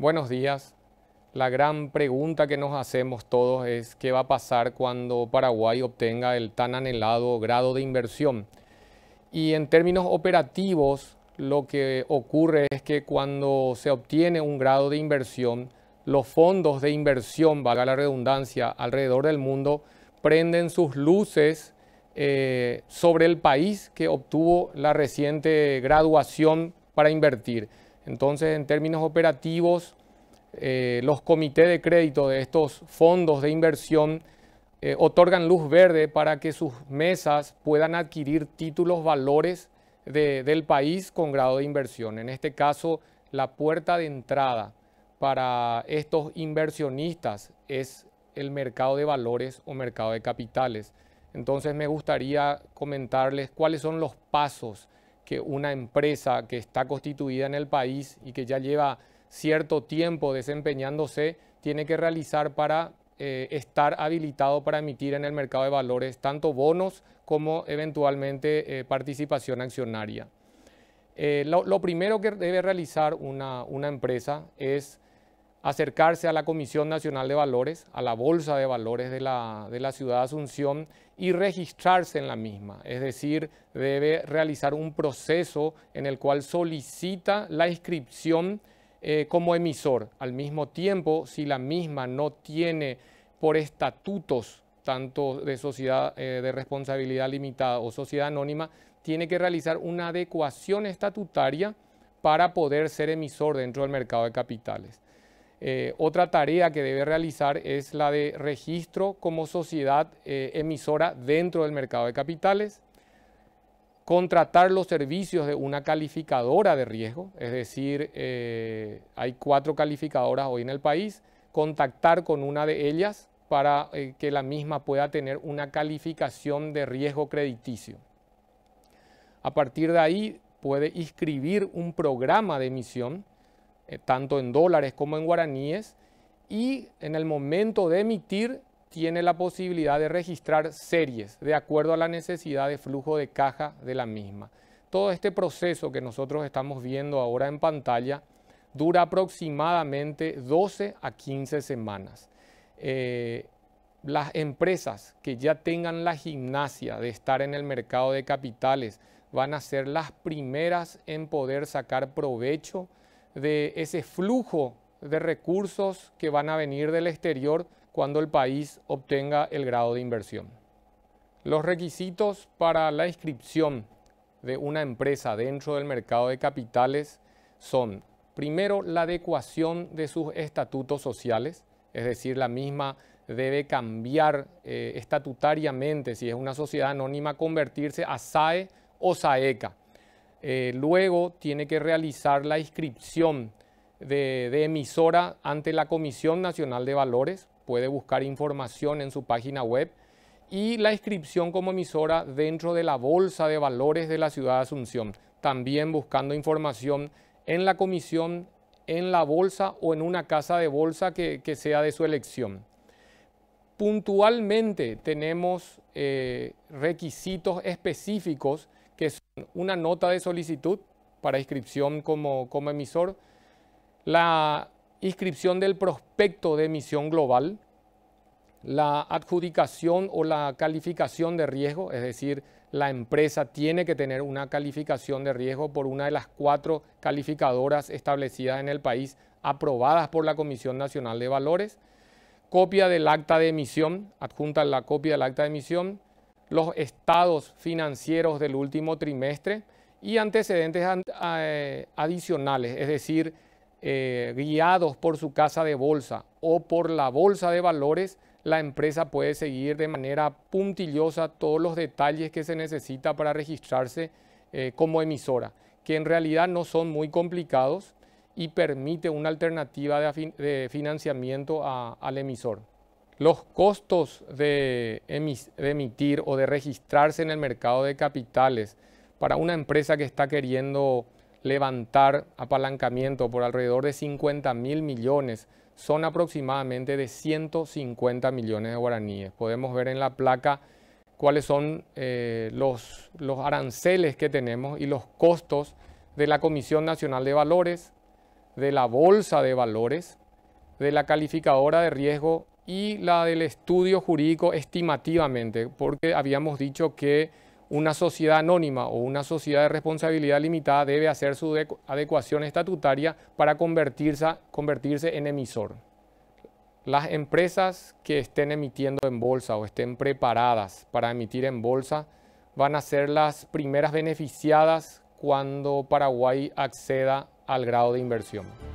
Buenos días. La gran pregunta que nos hacemos todos es qué va a pasar cuando Paraguay obtenga el tan anhelado grado de inversión. Y en términos operativos, lo que ocurre es que cuando se obtiene un grado de inversión, los fondos de inversión, valga la redundancia, alrededor del mundo, prenden sus luces eh, sobre el país que obtuvo la reciente graduación para invertir. Entonces, en términos operativos, eh, los comités de crédito de estos fondos de inversión eh, otorgan luz verde para que sus mesas puedan adquirir títulos valores del país con grado de inversión. En este caso, la puerta de entrada para estos inversionistas es el mercado de valores o mercado de capitales. Entonces me gustaría comentarles cuáles son los pasos que una empresa que está constituida en el país y que ya lleva cierto tiempo desempeñándose, tiene que realizar para eh, estar habilitado para emitir en el mercado de valores tanto bonos como eventualmente eh, participación accionaria. Eh, lo, primero que debe realizar una, empresa es acercarse a la Comisión Nacional de Valores, a la Bolsa de Valores de la, de la, ciudad de Asunción y registrarse en la misma. Es decir, debe realizar un proceso en el cual solicita la inscripción eh, como emisor. Al mismo tiempo, si la misma no tiene por estatutos tanto de sociedad eh, de responsabilidad limitada o sociedad anónima, tiene que realizar una adecuación estatutaria para poder ser emisor dentro del mercado de capitales. Eh, otra tarea que debe realizar es la de registro como sociedad emisora dentro del mercado de capitales contratar los servicios de una calificadora de riesgo, es decir, eh, hay cuatro calificadoras hoy en el país, contactar con una de ellas para eh, que la misma pueda tener una calificación de riesgo crediticio. A partir de ahí puede inscribir un programa de emisión, eh, tanto en dólares como en guaraníes, y en el momento de emitir tiene la posibilidad de registrar series de acuerdo a la necesidad de flujo de caja de la misma. Todo este proceso que nosotros estamos viendo ahora en pantalla dura aproximadamente 12 a 15 semanas. Eh, las empresas que ya tengan la gimnasia de estar en el mercado de capitales van a ser las primeras en poder sacar provecho de ese flujo de recursos que van a venir del exterior cuando el país obtenga el grado de inversión. Los requisitos para la inscripción de una empresa dentro del mercado de capitales son, primero, la adecuación de sus estatutos sociales, es decir, la misma debe cambiar eh, estatutariamente, si es una sociedad anónima, convertirse a SAE o SAECA. Eh, luego tiene que realizar la inscripción de emisora ante la Comisión Nacional de Valores puede buscar información en su página web y la inscripción como emisora dentro de la Bolsa de Valores de la Ciudad de Asunción, también buscando información en la comisión, en la bolsa o en una casa de bolsa que, sea de su elección. Puntualmente tenemos eh, requisitos específicos que son una nota de solicitud para inscripción como, como emisor, la inscripción del prospecto de emisión global, la adjudicación o la calificación de riesgo, es decir, la empresa tiene que tener una calificación de riesgo por una de las cuatro calificadoras establecidas en el país, aprobadas por la Comisión Nacional de Valores, copia del acta de emisión, adjunta la copia del acta de emisión, los estados financieros del último trimestre y antecedentes eh, adicionales, es decir, eh, guiados por su casa de bolsa o por la bolsa de valores, la empresa puede seguir de manera puntillosa todos los detalles que se necesita para registrarse eh, como emisora, que en realidad no son muy complicados y permite una alternativa de, financiamiento al emisor. Los costos de emitir o de registrarse en el mercado de capitales para una empresa que está queriendo levantar apalancamiento por alrededor de 50 mil millones. Son aproximadamente de 150 millones de guaraníes. Podemos ver en la placa cuáles son eh, los, los aranceles que tenemos y los costos de la Comisión Nacional de Valores, de la Bolsa de Valores, de la calificadora de riesgo y la del estudio jurídico estimativamente, porque habíamos dicho que una sociedad anónima o una sociedad de responsabilidad limitada debe hacer su adecuación estatutaria para convertirse, convertirse en emisor. Las empresas que estén emitiendo en bolsa o estén preparadas para emitir en bolsa van a ser las primeras beneficiadas cuando Paraguay acceda al grado de inversión.